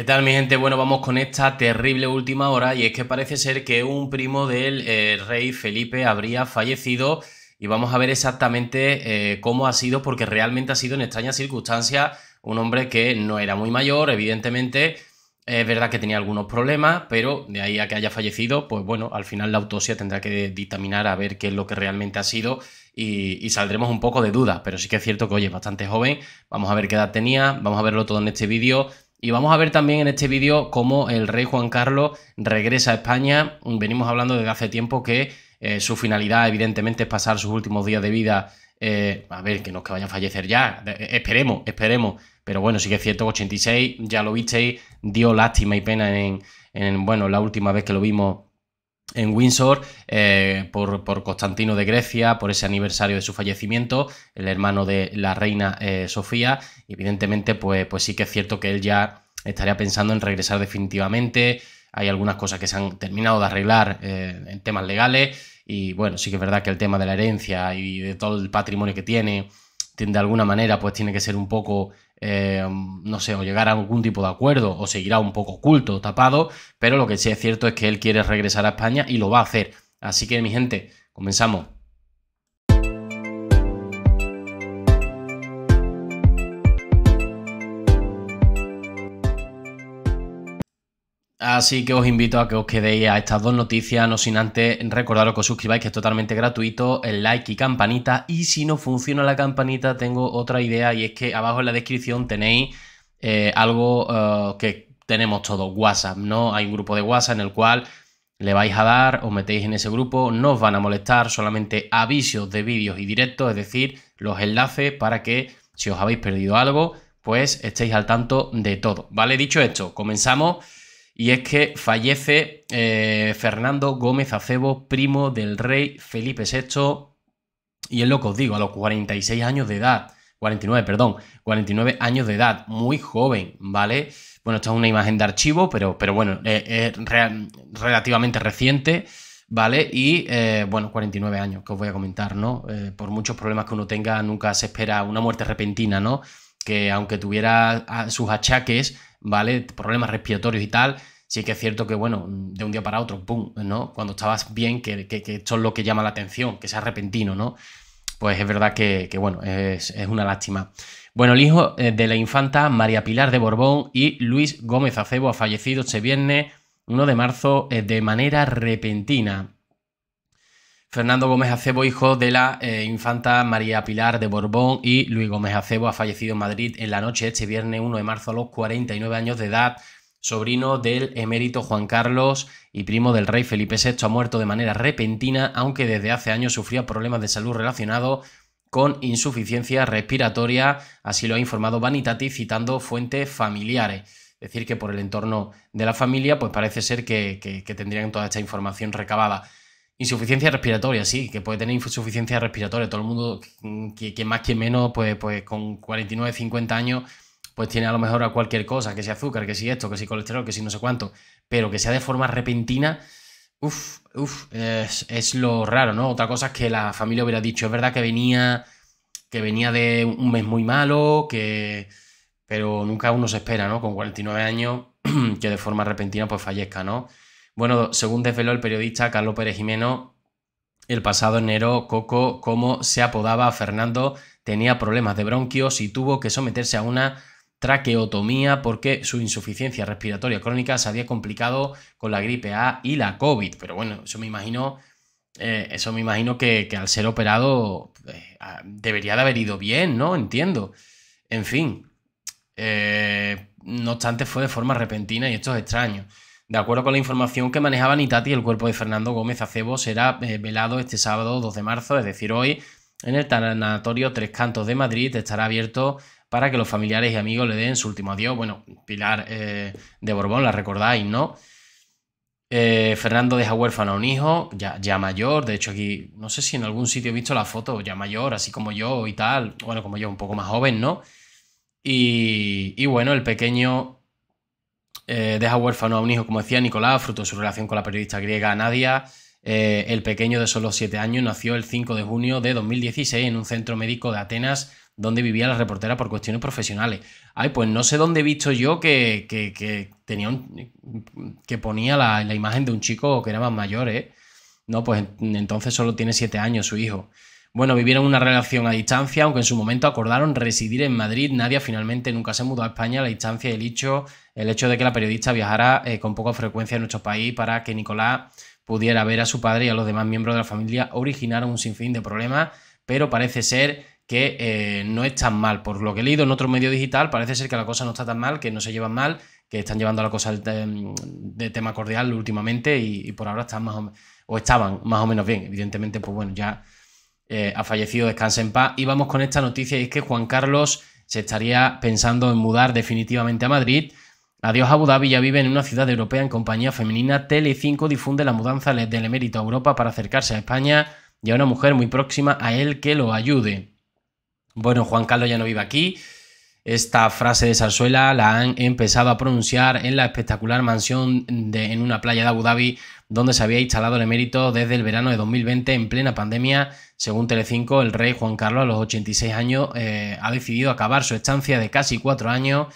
¿Qué tal mi gente? Bueno, vamos con esta terrible última hora y es que parece ser que un primo del eh, rey Felipe habría fallecido y vamos a ver exactamente eh, cómo ha sido porque realmente ha sido en extrañas circunstancias un hombre que no era muy mayor, evidentemente, es verdad que tenía algunos problemas, pero de ahí a que haya fallecido, pues bueno, al final la autopsia tendrá que dictaminar a ver qué es lo que realmente ha sido y, saldremos un poco de dudas, pero sí que es cierto que, oye, bastante joven, vamos a ver qué edad tenía, vamos a verlo todo en este vídeo y vamos a ver también en este vídeo cómo el rey Juan Carlos regresa a España. Venimos hablando desde hace tiempo que eh, su finalidad evidentemente es pasar sus últimos días de vida. Eh, a ver, que no es que vaya a fallecer ya. Eh, esperemos, esperemos. Pero bueno, sí que es cierto, 86, ya lo visteis, dio lástima y pena en, en bueno, la última vez que lo vimos en Windsor eh, por, Constantino de Grecia, por ese aniversario de su fallecimiento, el hermano de la reina eh, Sofía. Evidentemente, pues, pues sí que es cierto que él ya estaría pensando en regresar definitivamente. Hay algunas cosas que se han terminado de arreglar eh, en temas legales y bueno, sí que es verdad que el tema de la herencia y de todo el patrimonio que tiene, de alguna manera pues tiene que ser un poco eh, no sé, o llegar a algún tipo de acuerdo, o seguirá un poco oculto, tapado, pero lo que sí es cierto es que él quiere regresar a España y lo va a hacer. Así que, mi gente, comenzamos. Así que os invito a que os quedéis a estas dos noticias, no sin antes recordaros que os suscribáis, que es totalmente gratuito, el like y campanita. Y si no funciona la campanita, tengo otra idea y es que abajo en la descripción tenéis eh, algo eh, que tenemos todos WhatsApp, ¿no? Hay un grupo de WhatsApp en el cual le vais a dar, os metéis en ese grupo, no os van a molestar, solamente avisos de vídeos y directos, es decir, los enlaces para que si os habéis perdido algo, pues estéis al tanto de todo, ¿vale? Dicho esto, comenzamos y es que fallece eh, Fernando Gómez Acebo, primo del rey Felipe VI, y es lo que os digo, a los 46 años de edad, 49, perdón, 49 años de edad, muy joven, ¿vale? Bueno, esta es una imagen de archivo, pero, pero bueno, eh, es relativamente reciente. ¿vale? Y eh, bueno, 49 años, que os voy a comentar, ¿no? por muchos problemas que uno tenga, nunca se espera una muerte repentina, ¿no? que aunque tuviera ah, sus achaques, ¿vale? Problemas respiratorios y tal, sí que es cierto que, bueno, de un día para otro, ¡pum! ¿no? Cuando estabas bien, que, esto es lo que llama la atención, que sea repentino, ¿no? Pues es verdad que, bueno, es, es, una lástima. Bueno, el hijo eh, de la infanta María Pilar de Borbón y Luis Gómez Acebo ha fallecido este viernes 1 de marzo eh, de manera repentina. Fernando Gómez Acebo, hijo de la eh, infanta María Pilar de Borbón y Luis Gómez Acebo, ha fallecido en Madrid en la noche este viernes 1 de marzo a los 49 años de edad, sobrino del emérito Juan Carlos y primo del rey Felipe VI, ha muerto de manera repentina, aunque desde hace años sufría problemas de salud relacionados con insuficiencia respiratoria, así lo ha informado Vanitati citando fuentes familiares. Es decir, que por el entorno de la familia, pues parece ser que, que tendrían toda esta información recabada. Insuficiencia respiratoria, sí, que puede tener insuficiencia respiratoria. Todo el mundo, mm, que, más quien menos, pues, pues con 49, 50 años, pues tiene a lo mejor a cualquier cosa, que sea azúcar, que si esto, que sea colesterol, que si no sé cuánto, pero que sea de forma repentina, uff, uff, es, lo raro, ¿no? Otra cosa es que la familia hubiera dicho, es verdad que venía, que venía de un mes muy malo, que... Pero nunca uno se espera, ¿no? Con 49 años, que de forma repentina pues fallezca, ¿no? Bueno, según desveló el periodista Carlos Pérez Jimeno, el pasado enero Coco, como se apodaba Fernando, tenía problemas de bronquios y tuvo que someterse a una traqueotomía porque su insuficiencia respiratoria crónica se había complicado con la gripe A y la COVID. Pero bueno, eso me imagino, eh, eso me imagino que, al ser operado eh, debería de haber ido bien, ¿no? Entiendo. En fin, eh, no obstante fue de forma repentina y esto es extraño. De acuerdo con la información que manejaba y el cuerpo de Fernando Gómez Acebo será eh, velado este sábado 2 de marzo, es decir, hoy, en el tanatorio Tres Cantos de Madrid. Estará abierto para que los familiares y amigos le den su último adiós. Bueno, Pilar eh, de Borbón, la recordáis, ¿no? Eh, Fernando deja huérfano a un hijo, ya, mayor. De hecho, aquí no sé si en algún sitio he visto la foto, ya mayor, así como yo y tal. Bueno, como yo, un poco más joven, ¿no? y bueno, el pequeño eh, deja huérfano a un hijo, como decía Nicolás, fruto de su relación con la periodista griega Nadia. Eh, el pequeño de solo 7 años nació el 5 de junio de 2016 en un centro médico de Atenas donde vivía la reportera por cuestiones profesionales. Ay, pues no sé dónde he visto yo que, que, tenía que ponía la, imagen de un chico que era más mayor, ¿eh? No, pues entonces solo tiene 7 años su hijo. Bueno, vivieron una relación a distancia, aunque en su momento acordaron residir en Madrid. Nadia finalmente nunca se mudó a España. La distancia y el hecho el hecho de que la periodista viajara eh, con poca frecuencia a nuestro país para que Nicolás pudiera ver a su padre y a los demás miembros de la familia originaron un sinfín de problemas, pero parece ser que eh, no es tan mal. Por lo que he leído en otro medio digital, parece ser que la cosa no está tan mal, que no se llevan mal, que están llevando la cosa mm, de tema cordial últimamente y, por ahora están más o, estaban más o menos bien. Evidentemente, pues bueno, ya eh, ha fallecido, descansa en paz. Y vamos con esta noticia, y es que Juan Carlos se estaría pensando en mudar definitivamente a Madrid Adiós Abu Dhabi ya vive en una ciudad europea en compañía femenina. Tele5 difunde la mudanza del emérito a Europa para acercarse a España y a una mujer muy próxima a él que lo ayude. Bueno, Juan Carlos ya no vive aquí. Esta frase de Salzuela la han empezado a pronunciar en la espectacular mansión de, en una playa de Abu Dhabi donde se había instalado el emérito desde el verano de 2020 en plena pandemia. Según Telecinco, el rey Juan Carlos a los 86 años eh, ha decidido acabar su estancia de casi cuatro años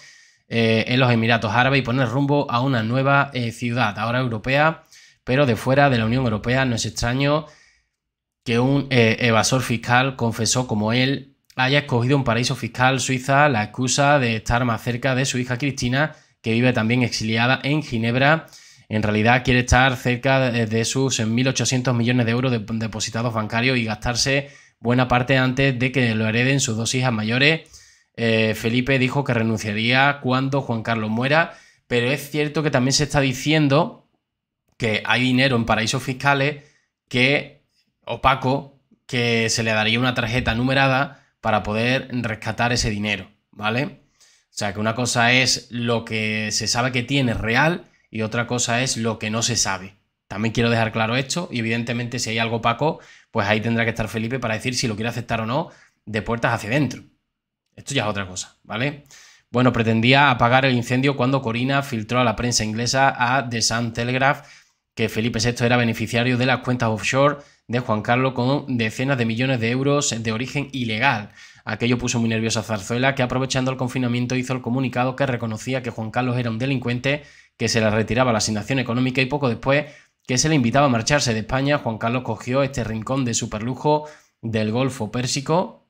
eh, en los Emiratos Árabes y poner rumbo a una nueva eh, ciudad, ahora europea, pero de fuera de la Unión Europea. No es extraño que un eh, evasor fiscal confesó como él haya escogido un paraíso fiscal Suiza, la excusa de estar más cerca de su hija Cristina, que vive también exiliada en Ginebra. En realidad quiere estar cerca de, de sus 1.800 millones de euros de, depositados bancarios y gastarse buena parte antes de que lo hereden sus dos hijas mayores eh, Felipe dijo que renunciaría cuando Juan Carlos muera, pero es cierto que también se está diciendo que hay dinero en paraísos fiscales que opaco, que se le daría una tarjeta numerada para poder rescatar ese dinero, ¿vale? O sea, que una cosa es lo que se sabe que tiene real y otra cosa es lo que no se sabe. También quiero dejar claro esto y evidentemente si hay algo opaco, pues ahí tendrá que estar Felipe para decir si lo quiere aceptar o no de puertas hacia adentro. Esto ya es otra cosa, ¿vale? Bueno, pretendía apagar el incendio cuando Corina filtró a la prensa inglesa a The Sun Telegraph que Felipe VI era beneficiario de las cuentas offshore de Juan Carlos con decenas de millones de euros de origen ilegal. Aquello puso muy nerviosa a Zarzuela, que aprovechando el confinamiento hizo el comunicado que reconocía que Juan Carlos era un delincuente, que se le retiraba la asignación económica y poco después que se le invitaba a marcharse de España, Juan Carlos cogió este rincón de superlujo del Golfo Pérsico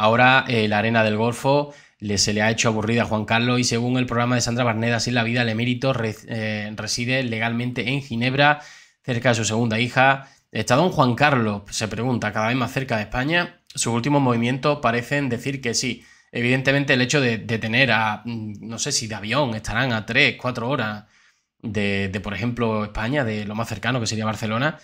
Ahora eh, la arena del Golfo se le ha hecho aburrida a Juan Carlos y según el programa de Sandra Barneda, así la vida, el emérito eh, reside legalmente en Ginebra, cerca de su segunda hija. ¿Está don Juan Carlos, se pregunta, cada vez más cerca de España? Sus últimos movimientos parecen decir que sí. Evidentemente el hecho de, tener a, mm, no sé si de avión, estarán a 3, 4 horas de, por ejemplo, España, de lo más cercano que sería Barcelona,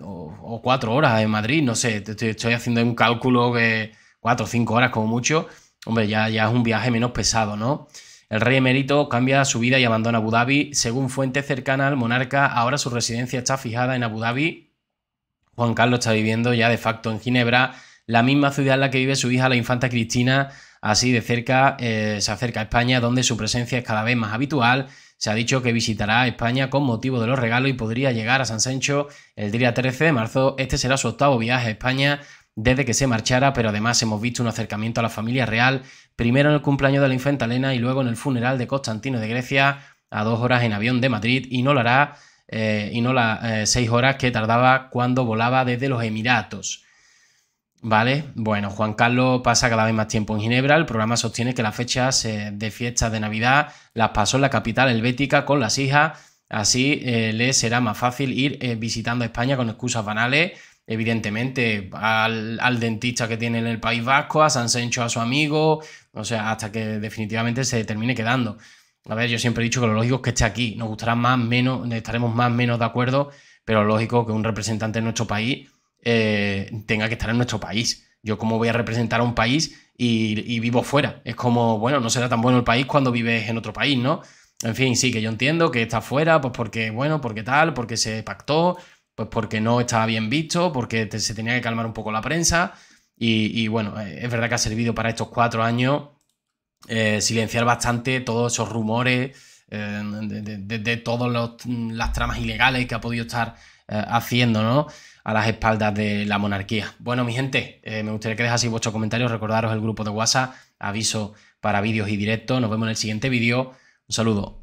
o, cuatro horas en Madrid, no sé, estoy haciendo un cálculo que, cuatro o cinco horas como mucho, hombre, ya, ya es un viaje menos pesado, ¿no? El rey emérito cambia su vida y abandona Abu Dhabi. Según fuente cercana al monarca, ahora su residencia está fijada en Abu Dhabi. Juan Carlos está viviendo ya de facto en Ginebra, la misma ciudad en la que vive su hija, la infanta Cristina. Así de cerca eh, se acerca a España, donde su presencia es cada vez más habitual. Se ha dicho que visitará España con motivo de los regalos y podría llegar a San Sancho el día 13 de marzo. Este será su octavo viaje a España, desde que se marchara, pero además hemos visto un acercamiento a la familia real, primero en el cumpleaños de la infanta Elena y luego en el funeral de Constantino de Grecia, a dos horas en avión de Madrid, y no lo hará, eh, y no las eh, seis horas que tardaba cuando volaba desde los Emiratos. ¿Vale? Bueno, Juan Carlos pasa cada vez más tiempo en Ginebra. El programa sostiene que las fechas de fiestas de Navidad las pasó en la capital helvética con las hijas. Así eh, le será más fácil ir visitando España con excusas banales evidentemente, al, dentista que tiene en el País Vasco, a San Sencho, a su amigo, o sea, hasta que definitivamente se termine quedando. A ver, yo siempre he dicho que lo lógico es que esté aquí, nos gustará más, menos, estaremos más, menos de acuerdo, pero lógico que un representante de nuestro país eh, tenga que estar en nuestro país. Yo cómo voy a representar a un país y, y vivo fuera. Es como, bueno, no será tan bueno el país cuando vives en otro país, ¿no? En fin, sí, que yo entiendo que está fuera, pues porque, bueno, porque tal, porque se pactó, pues porque no estaba bien visto, porque se tenía que calmar un poco la prensa. Y, bueno, eh, es verdad que ha servido para estos cuatro años eh, silenciar bastante todos esos rumores eh, de, todas las tramas ilegales que ha podido estar haciendo, ¿no? A las espaldas de la monarquía. Bueno, mi gente, me gustaría que dejaseis vuestros comentarios, recordaros el grupo de WhatsApp, aviso para vídeos y directos. Nos vemos en el siguiente vídeo. Un saludo.